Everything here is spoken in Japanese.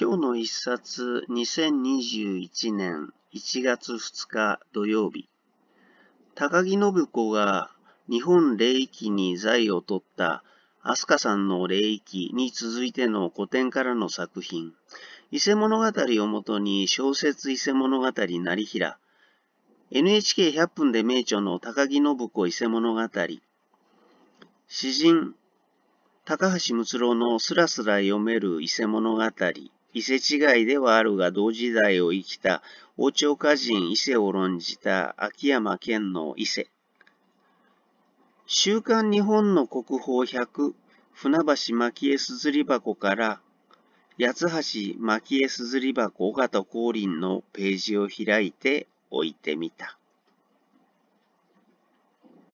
今日の一冊2021年1月2日土曜日高木信子が日本霊域に財を取った飛鳥さんの霊域に続いての古典からの作品伊勢物語をもとに小説伊勢物語成平 NHK100 分で名著の高木信子伊勢物語詩人高橋睦郎のすらすら読める伊勢物語伊勢違いではあるが同時代を生きた王朝歌人伊勢を論じた秋山健の伊勢。週刊日本の国宝100船橋蒔絵すずり箱から八橋蒔絵すずり箱尾形光琳のページを開いて置いてみた。